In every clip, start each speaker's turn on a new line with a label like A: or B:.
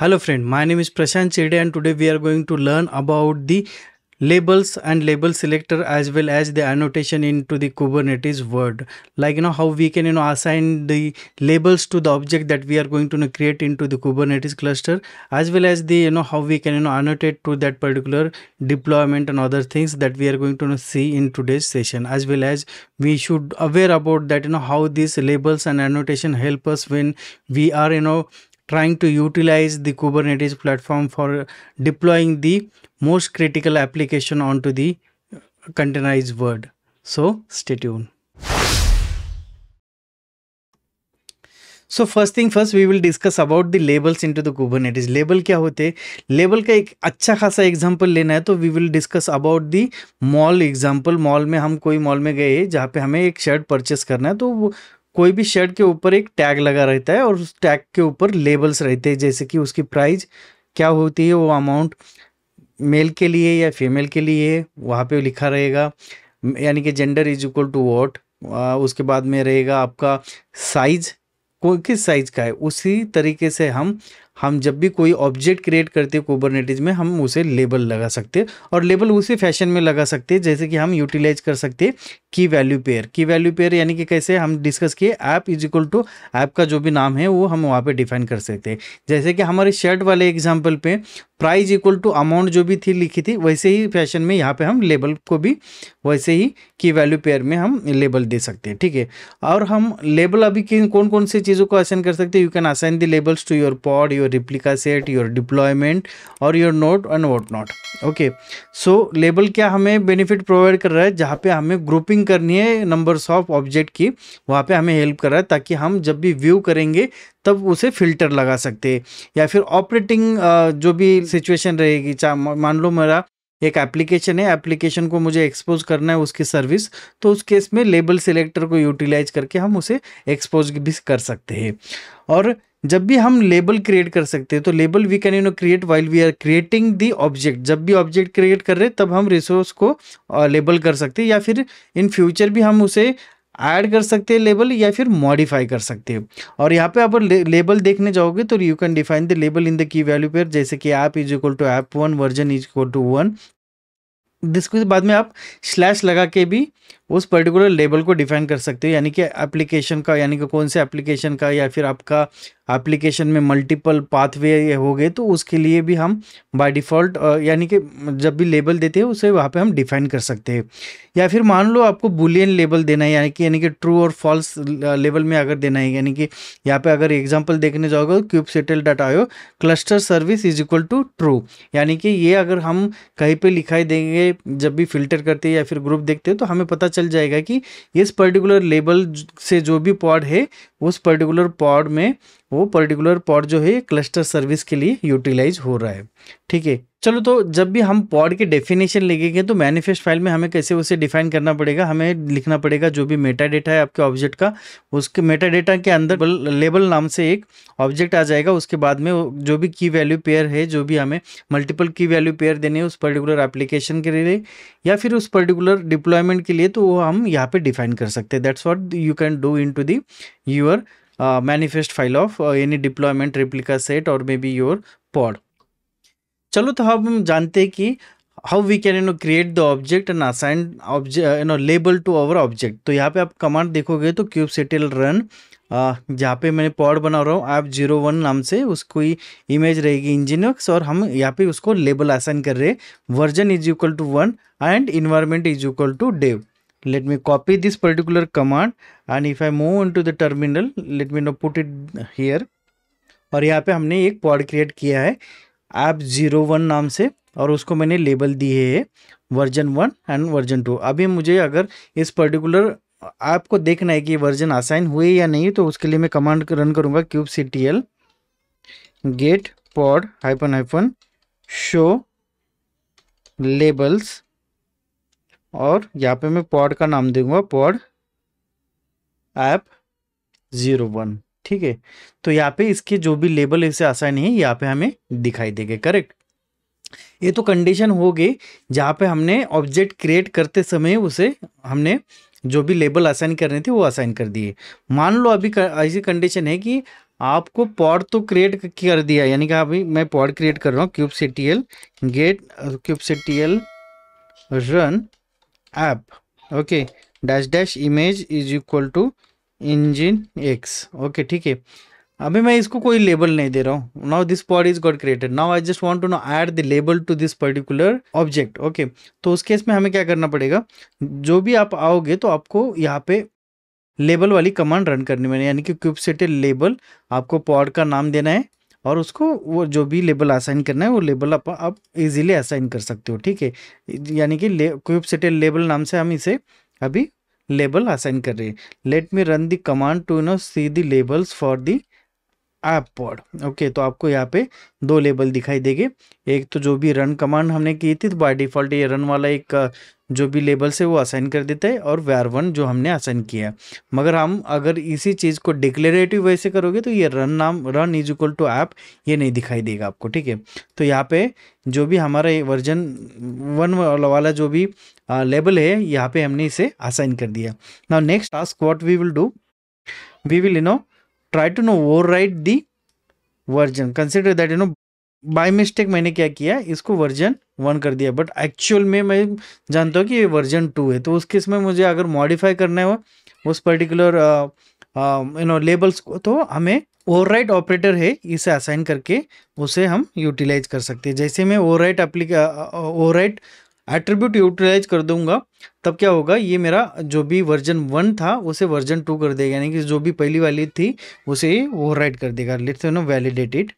A: Hello friend, my name is Prashant Chede and today we are going to learn about the labels and label selector as well as the annotation into the Kubernetes word. Like you know how we can you know assign the labels to the object that we are going to you know, create into the Kubernetes cluster as well as the you know how we can you know annotate to that particular deployment and other things that we are going to you know, see in today's session as well as we should aware about that you know how these labels and annotation help us when we are you know trying to utilize the Kubernetes platform for deploying the most critical application onto the containerized world. So stay tuned. So first thing first we will discuss about the labels in to the Kubernetes label क्या होते label का एक अच्छा खासा example लेना है तो we will discuss about the mall example mall में हम कोई मॉल में गए जहाँ पे हमें एक शर्ट परचेस करना है तो कोई भी शर्ट के ऊपर एक टैग लगा रहता है और उस टैग के ऊपर लेबल्स रहते हैं जैसे कि उसकी प्राइस क्या होती है वो अमाउंट मेल के लिए या फीमेल के लिए वहाँ पे लिखा रहेगा यानी कि gender is equal to what उसके बाद में रहेगा आपका साइज को किस साइज का है उसी तरीके से हम हम जब भी कोई ऑब्जेक्ट क्रिएट करते हैं कोबरनेटिज में हम उसे लेबल लगा सकते हैं और लेबल उसी फैशन में लगा सकते हैं जैसे कि हम यूटिलाइज कर सकते हैं key value pair key value pair यानी कि कैसे हम डिस्कस किए app is equal to app का जो भी नाम है वो हम वहाँ पे डिफाइन कर सकते हैं जैसे कि हमारे शर्ट वाले एग्जाम्पल पे प्राइज इक्वल टू अमाउंट जो भी थी लिखी थी वैसे ही फैशन में यहाँ पे हम लेबल को भी वैसे ही की वैल्यू पेयर में हम लेबल दे सकते हैं ठीक है और हम लेबल अभी किन कौन कौन सी चीज़ों को असाइन कर सकते हैं you can assign the labels to your pod your your replica set your deployment or your node and what not okay so label क्या हमें benefit provide कर रहा है जहाँ पे हमें ग्रुपिंग करनी है numbers of object की वहाँ पे हमें हेल्प कर रहा है ताकि हम जब भी व्यू करेंगे तब उसे फिल्टर लगा सकते हैं या फिर ऑपरेटिंग जो भी सिचुएशन रहेगी मान लो मेरा एक एप्लीकेशन है एप्लीकेशन को मुझे एक्सपोज करना है उसकी सर्विस तो उस केस में लेबल सिलेक्टर को यूटिलाइज करके हम उसे एक्सपोज भी कर सकते हैं और जब भी हम लेबल क्रिएट कर सकते हैं तो label we can you know create while we are creating the object जब भी ऑब्जेक्ट क्रिएट कर रहे तब हम रिसोर्स को लेबल कर सकते हैं या फिर इन फ्यूचर भी हम उसे ऐड कर सकते हैं लेबल या फिर मॉडिफाई कर सकते हैं और यहाँ पे आप लेबल देखने जाओगे तो you can define the label in the key value pair जैसे कि app is equal to app one version is equal to one जिसको बाद में आप स्लैश लगा के भी उस पर्टिकुलर लेबल को डिफाइन कर सकते हो यानी कि एप्लीकेशन का यानी कि कौन से एप्लीकेशन का या फिर आपका एप्लीकेशन में मल्टीपल पाथवे हो गए तो उसके लिए भी हम बाय डिफ़ॉल्ट यानी कि जब भी लेबल देते हैं उसे वहाँ पे हम डिफाइन कर सकते हैं या फिर मान लो आपको बुलियन लेबल देना है यानी कि यानी कि ट्रू और फॉल्स लेवल में अगर देना है यानी कि यहाँ पे अगर एग्जाम्पल देखने जाओगे क्यूब सेटल डाटा आयो cluster service is equal to true यानी कि ये अगर हम कहीं पर लिखाई देंगे जब भी फिल्टर करते हैं या फिर ग्रुप देखते हैं तो हमें पता चल जाएगा कि इस पर्टिकुलर लेबल से जो भी पॉड है उस पर्टिकुलर पॉड में वो पर्टिकुलर पॉड जो है क्लस्टर सर्विस के लिए यूटिलाइज हो रहा है ठीक है चलो तो जब भी हम पॉड के डेफिनेशन लिखेंगे तो मैनिफेस्ट फाइल में हमें कैसे उसे डिफाइन करना पड़ेगा हमें लिखना पड़ेगा जो भी मेटा डेटा है आपके ऑब्जेक्ट का उसके मेटा डेटा के अंदर लेबल नाम से एक ऑब्जेक्ट आ जाएगा उसके बाद में जो भी की वैल्यू पेयर है जो भी हमें मल्टीपल की वैल्यू पेयर देने उस पर्टिकुलर एप्लीकेशन के लिए या फिर उस पर्टिकुलर डिप्लॉयमेंट के लिए तो वो हम यहाँ पर डिफाइन कर सकते हैं that's what you can do into the your manifest file of any deployment replica set और मे बी योर पॉड चलो तो अब हम जानते हैं कि how we can you know create the object and assign you know label to our object तो यहाँ पे आप कमांड देखोगे तो क्यूब सेटल रन जहाँ पे मैंने पॉड बना रहा हूँ ऐप जीरो वन नाम से उसको इमेज रहेगी इंजिनक्स और हम यहाँ पे उसको लेबल असाइन कर रहे हैं version is equal to one and environment is equal to dev let me copy this particular command and if I move into the terminal let me now put it here और यहाँ पे हमने एक pod create किया है app zero one नाम से और उसको मैंने लेबल दिए है version one and version two अभी मुझे अगर इस पर्टिकुलर ऐप को देखना है कि वर्जन असाइन हुए या नहीं तो उसके लिए मैं कमांड रन करूँगा cube C T L get pod hyphen hyphen show labels और यहाँ पे मैं पॉड का नाम दूंगा पॉड ऐप ज़ीरो वन ठीक है तो यहाँ पे इसके जो भी लेबल इसे आसानी है यहाँ पे हमें दिखाई देगा करेक्ट ये तो कंडीशन हो गई जहाँ पे हमने ऑब्जेक्ट क्रिएट करते समय उसे हमने जो भी लेबल असाइन करने थे वो असाइन कर दिए मान लो अभी ऐसी कंडीशन है कि आपको पॉड तो क्रिएट कर दिया यानी कि अभी मैं पॉड क्रिएट कर रहा हूँ cube C T L get cube C T L run app okay dash dash image is equal to nginx okay ठीक है अभी मैं इसको कोई लेबल नहीं दे रहा हूँ now this pod is got created now I just want to know add the label to this particular object okay तो उस केस में हमें क्या करना पड़ेगा जो भी आप आओगे तो आपको यहाँ पे लेबल वाली कमांड रन करनी मैंने यानी कि क्यूब सेटेड लेबल आपको पॉड का नाम देना है और उसको वो जो भी लेबल असाइन करना है वो लेबल आप आप इजीली असाइन कर सकते हो ठीक है यानी कि क्यूब सेटेड लेबल नाम से हम इसे अभी लेबल असाइन कर रहे हैं let me run the command to know see the labels for the app pod okay तो आपको यहाँ पे दो लेबल दिखाई देंगे एक तो जो भी रन कमांड हमने की थी तो बाय डिफॉल्ट ये रन वाला एक जो भी लेबल है वो असाइन कर देता है और वेर वन जो हमने असाइन किया मगर हम अगर इसी चीज़ को डिक्लेरेटिव वैसे करोगे तो ये रन नाम run is equal to app ये नहीं दिखाई देगा आपको ठीक है तो यहाँ पे जो भी हमारा वर्जन वन वाला जो भी लेबल है यहाँ पे हमने इसे असाइन कर दिया ना next task what we will do will you know try to know overwrite the version consider that you know by mistake मैंने क्या किया इसको वर्जन वन कर दिया बट एक्चुअल में मैं जानता हूँ कि ये वर्जन टू है तो उस केस में मुझे अगर मॉडिफाई करना है उस पर्टिकुलर यू नो लेबल्स को तो हमें ओवर ऑपरेटर है इसे असाइन करके उसे हम यूटिलाइज कर सकते हैं जैसे मैं overwrite overwrite attribute utilize कर दूंगा तब क्या होगा ये मेरा जो भी वर्जन वन था उसे वर्जन टू कर देगा यानी कि जो भी पहली वाली थी उसे ओवर कर देगा लेट्स यू नो वैलिडेटेड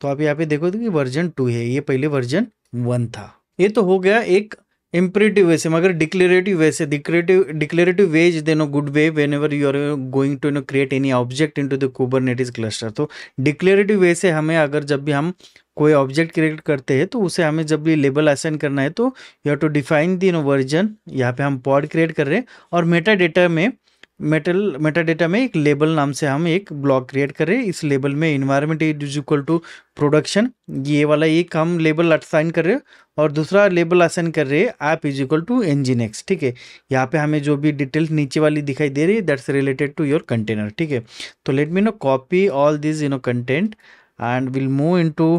A: तो आप यहाँ पे देखो देखिए कि वर्जन टू है ये पहले वर्जन वन था ये तो हो गया एक इम्परेटिव वे से मगर डिक्लेरेटिव वे से डिक्लेरेटिव डिक्लेरेटिव वेज देनो good way whenever you are going to know create any object in to the Kubernetes cluster तो डिक्लेरेटिव वे से हमें अगर जब भी हम कोई ऑब्जेक्ट क्रिएट करते हैं तो उसे हमें जब भी लेबल असाइन करना है तो you have to define the know version यहाँ पे हम पॉड क्रिएट कर रहे हैं और मेटा डेटा में मेटल मेटाडेटा में एक लेबल नाम से हम एक ब्लॉक क्रिएट करें इस लेबल में environment is equal to production ये वाला एक हम लेबल असाइन कर रहे हैं और दूसरा लेबल असाइन कर रहे हैं app is equal to nginx ठीक है यहाँ पे हमें जो भी डिटेल्स नीचे वाली दिखाई दे रही है that's related to your container ठीक है तो let me know copy all this you know content and will move into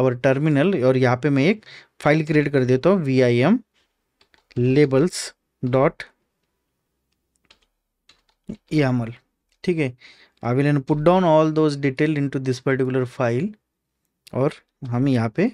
A: our terminal और यहाँ पे मैं एक फाइल क्रिएट कर देता हूँ V I M labels dot YAML. ठीक है I will put down all those detail into this particular file और हम यहाँ पे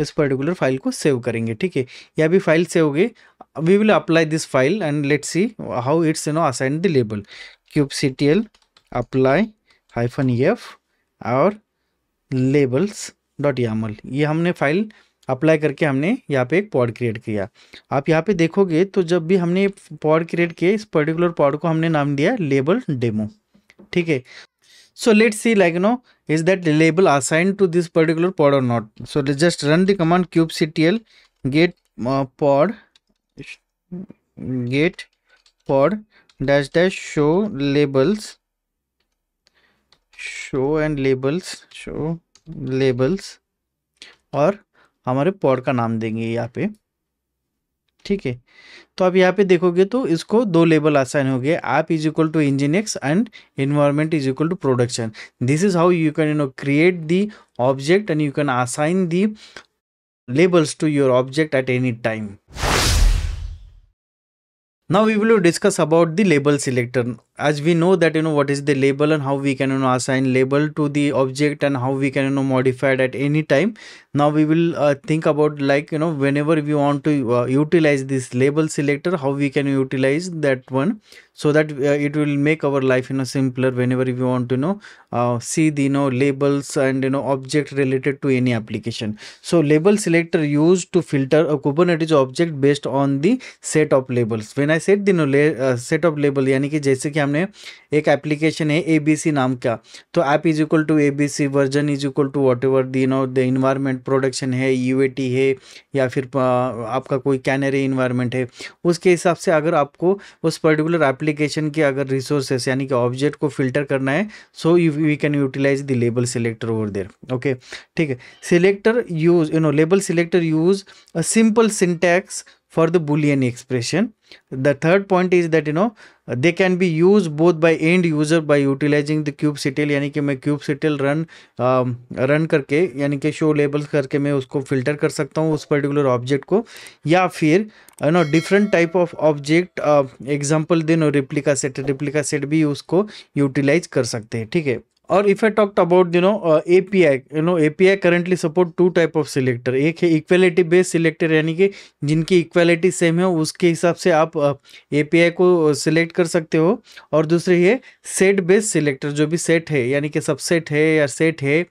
A: इस पर्टिकुलर फाइल को सेव करेंगे ठीक है यह भी फाइल सेव होगी we will apply this file and let see how it's you know assign the label cube C T L apply hyphen F और लेबल्स डॉट यामल ये हमने फाइल अप्लाई करके हमने यहाँ पे एक पॉड क्रिएट किया आप यहाँ पे देखोगे तो जब भी हमने पॉड क्रिएट किया इस पर्टिकुलर पॉड को हमने नाम दिया लेबल डेमो ठीक है so let see like know is that label assign to this particular pod और not so just run the command cube C T L get pod get pod dash dash show labels show and labels show labels और हमारे pod का नाम देंगे यहाँ पे ठीक है तो आप यहाँ पे देखोगे तो इसको दो लेबल आसाइन हो गए app is equal to nginx and environment is equal to production this is how you can you know create the object and you can assign the labels to your object at any time now we will discuss about the label selector as we know that you know what is the label and how we can you know assign label to the object and how we can you know modify it at any time now we will uh, think about like you know whenever we want to uh, utilize this label selector how we can utilize that one so that uh, it will make our life you know simpler whenever we want to you know uh, see the you know labels and you know object related to any application so label selector used to filter a kubernetes object based on the set of labels when i said the you know, uh, set of label yani ki jaise ki हमने एक application है ABC नाम का तो app is equal to A B C version is equal to whatever the know the environment production है you है या फिर आपका कोई कैनरी इन्वायरमेंट है उसके हिसाब से अगर आपको उस पर्टिकुलर एप्लीकेशन के अगर रिसोर्सेस यानी कि ऑब्जेक्ट को फिल्टर करना है so you we can utilize the label selector over there okay ठीक है selector use you know label selector use a simple syntax for the boolean expression the third point is that you know they can be used both by end user by utilizing the kubectl यानी कि मैं kubectl run run run karke yani ki show labels karke main usko filter kar कर सकता हूँ उस particular object को या फिर you know different type of object example देनो replica set replica set bhi usko utilize kar sakte hai theek hai और if I talked about you know API you know I currently support two type of selector एक है equality based selector यानी कि जिनकी equality same है उसके हिसाब से आप एपीआई uh, आई को सिलेक्ट uh, कर सकते हो और दूसरी है सेट बेस्ड सिलेक्टर जो भी सेट है यानी कि सबसेट है या सेट है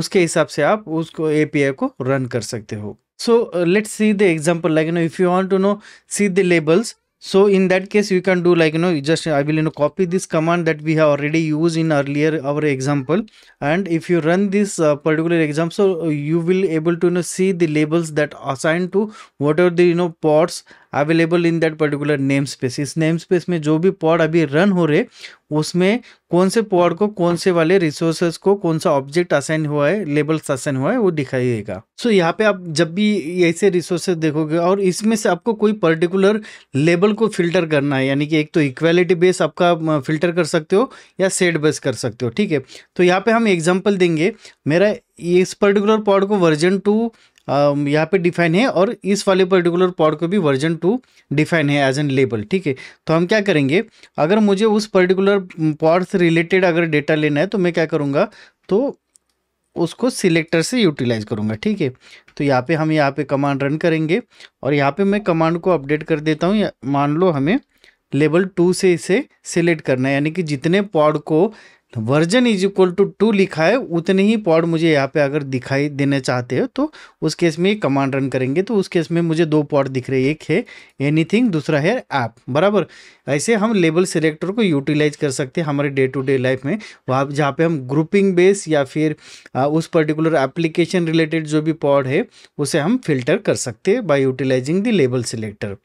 A: उसके हिसाब से आप उसको एपीआई को रन कर सकते हो so let's see the example like you know if you want to know see the labels so in that case you can do like you know you just i will you know copy this command that we have already used in earlier our example and if you run this uh, particular example so uh, you will able to you know, see the labels that assigned to what are the you know pods available in that particular namespace Is namespace में जो भी pod अभी run हो रहे उसमें कौन से pod को कौन से वाले रिसोर्सेस को कौन सा ऑब्जेक्ट असाइन हुआ है लेबल्स असाइन हुआ है वो देगा सो so, यहाँ पे आप जब भी ऐसे रिसोर्सेस देखोगे और इसमें से आपको कोई पर्टिकुलर लेबल को फिल्टर करना है यानी कि एक तो इक्वालिटी बेस आपका फिल्टर कर सकते हो या सेट बेस कर सकते हो ठीक है तो यहाँ पे हम एग्जाम्पल देंगे मेरा इस पर्टिकुलर पॉड को वर्जन टू यहाँ पे डिफाइन है और इस वाले पर्टिकुलर पॉड को भी वर्जन टू डिफाइन है एज एन लेबल ठीक है तो हम क्या करेंगे अगर मुझे उस पर्टिकुलर पॉड से रिलेटेड अगर डेटा लेना है तो मैं क्या करूँगा तो उसको सिलेक्टर से यूटिलाइज करूँगा ठीक है तो यहाँ पे हम यहाँ पे कमांड रन करेंगे और यहाँ पे मैं कमांड को अपडेट कर देता हूँ मान लो हमें लेवल टू से इसे सिलेक्ट करना है यानी कि जितने पॉड को version is equal to two लिखा है उतने ही पॉड मुझे यहाँ पे अगर दिखाई देने चाहते हो तो उस केस में कमांड रन करेंगे तो उस केस में मुझे दो पॉड दिख रहे एक है एनीथिंग दूसरा है ऐप बराबर ऐसे हम लेबल सिलेक्टर को यूटिलाइज कर सकते हैं हमारे डे टू डे लाइफ में वहाँ जहाँ पे हम ग्रुपिंग बेस या फिर आ, उस पर्टिकुलर एप्लीकेशन रिलेटेड जो भी पॉड है उसे हम फिल्टर कर सकते हैं by utilizing the label selector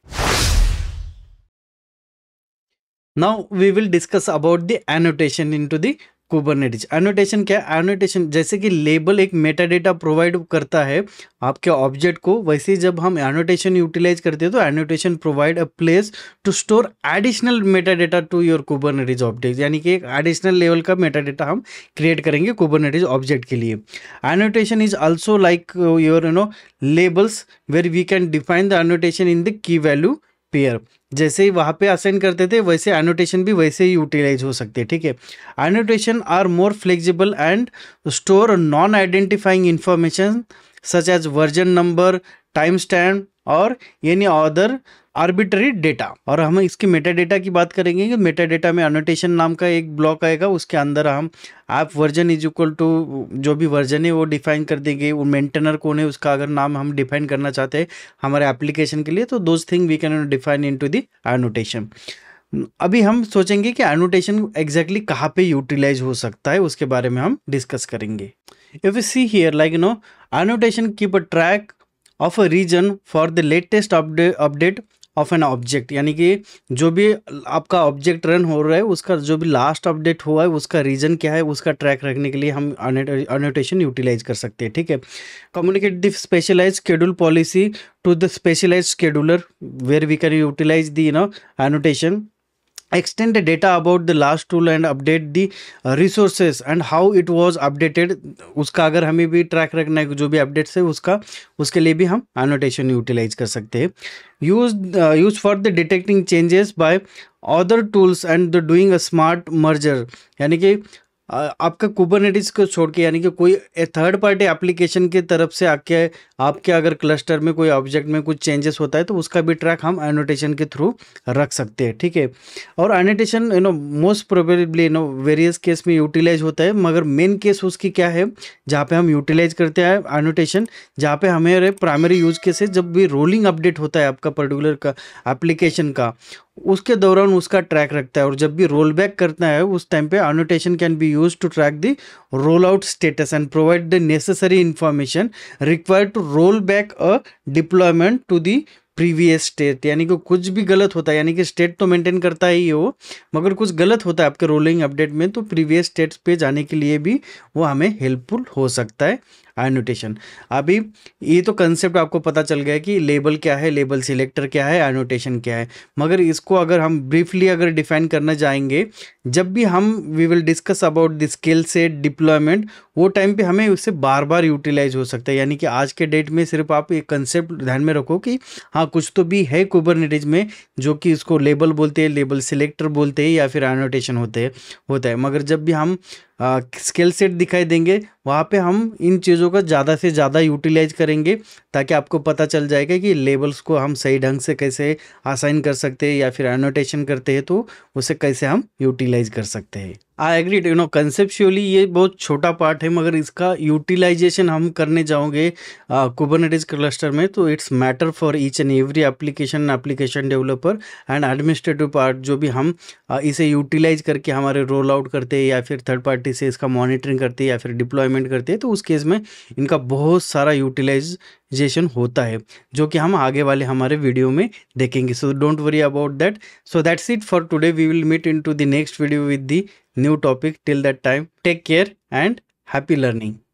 A: now we will discuss about the annotation into the Kubernetes annotation क्या है एनोटेशन जैसे कि लेबल एक मेटा डेटा प्रोवाइड करता है आपके ऑब्जेक्ट को वैसे ही जब हम एनोटेशन यूटिलाइज करते हैं तो annotation provide a place to store additional metadata to your Kubernetes object यानी कि एक एडिशनल लेवल का मेटा डेटा हम क्रिएट करेंगे कुबरनेटिज ऑब्जेक्ट के लिए annotation is also like your you know labels where we can define the annotation in the key value pair जैसे ही वहाँ पे असाइन करते थे वैसे एनोटेशन भी वैसे ही यूटिलाइज हो सकते हैं ठीक है annotation are more flexible and store non identifying information such as version number timestamp और एनी अदर आर्बिटरी डेटा और हम इसके मेटा डेटा की बात करेंगे कि मेटा डेटा में अनोटेशन नाम का एक ब्लॉक आएगा उसके अंदर हम app version is equal to जो भी वर्जन है वो डिफाइन कर देंगे वो मेंटेनर कौन है उसका अगर नाम हम डिफाइन करना चाहते हैं हमारे एप्लीकेशन के लिए तो those thing we can define in to दोटेशन अभी हम सोचेंगे कि एनोटेशन एग्जैक्टली कहाँ पे यूटिलाइज हो सकता है उसके बारे में हम डिस्कस करेंगे if you see here like no annotation keep a track of a reason for the latest update of an object यानी कि जो भी आपका ऑब्जेक्ट रन हो रहा है उसका जो भी लास्ट अपडेट हुआ है उसका रीजन क्या है उसका ट्रैक रखने के लिए हम अनोटेशन यूटिलाइज कर सकते हैं ठीक है communicate the specialize schedule policy to the specialize scheduler where we can utilize the no annotation extend the data about the last tool and update the uh, resources and how it was updated उसका अगर हमें भी track रखना है जो भी updates है उसका उसके लिए भी हम एनोटेशन यूटिलाइज कर सकते हैं use use for the detecting changes by other tools and the doing a smart merger यानी कि आपका कुबरनेटिस को छोड़ के यानी कि कोई थर्ड पार्टी एप्लीकेशन की तरफ से आके आपके अगर क्लस्टर में कोई ऑब्जेक्ट में कुछ चेंजेस होता है तो उसका भी ट्रैक हम एनोटेशन के थ्रू रख सकते हैं ठीक है और annotation you know most probably you know various case में यूटिलाइज होता है मगर मेन केस उसकी क्या है जहाँ पे हम यूटिलाइज करते हैं एनोटेशन जहाँ पे हमारे प्राइमरी यूज केस है जब भी रोलिंग अपडेट होता है आपका पर्टिकुलर का एप्लीकेशन का उसके दौरान उसका ट्रैक रखता है और जब भी रोल बैक करता है उस टाइम पे annotation can be use to track the roll out status and provide the necessary information required to roll back a deployment to the previous state यानी कि कुछ भी गलत होता है यानी कि स्टेट तो मेंटेन करता ही वो मगर कुछ गलत होता है आपके रोलिंग अपडेट में तो प्रीवियस स्टेट्स पे जाने के लिए भी वो हमें हेल्पफुल हो सकता है एनोटेशन अभी ये तो कंसेप्ट आपको पता चल गया कि लेबल क्या है लेबल सिलेक्टर क्या है एनोटेशन क्या है मगर इसको अगर हम ब्रीफली अगर डिफाइन करना जाएंगे जब भी हम we will discuss about the skill से डिप्लॉयमेंट वो टाइम पे हमें उससे बार बार यूटिलाइज हो सकता है यानी कि आज के डेट में सिर्फ आप एक कंसेप्ट ध्यान में रखो कि हाँ कुछ तो भी है कोबर में जो कि इसको लेबल बोलते हैं लेबल सिलेक्टर बोलते हैं या फिर एनोटेशन होते होता है मगर जब भी हम स्किल सेट दिखाई देंगे वहाँ पे हम इन चीज़ों का ज़्यादा से ज़्यादा यूटिलाइज करेंगे ताकि आपको पता चल जाएगा कि लेबल्स को हम सही ढंग से कैसे असाइन कर सकते हैं या फिर एनोटेशन करते हैं तो उसे कैसे हम यूटिलाइज कर सकते हैं I agree you know conceptually ये बहुत छोटा पार्ट है मगर इसका यूटिलाइजेशन हम करने जाओगे कुबरनेटिज क्लस्टर में तो it's matter for each and every application application developer and administrative part जो भी हम uh, इसे यूटिलाइज करके हमारे रोल आउट करते हैं या फिर थर्ड पार्टी से इसका मॉनिटरिंग करते हैं या फिर डिप्लॉयमेंट करते हैं तो उस केस में इनका बहुत सारा यूटिलाइज जेशन होता है जो कि हम आगे वाले हमारे वीडियो में देखेंगे so don't worry about that so that's it for today we will meet in to the next video with the new topic till that time take care and happy learning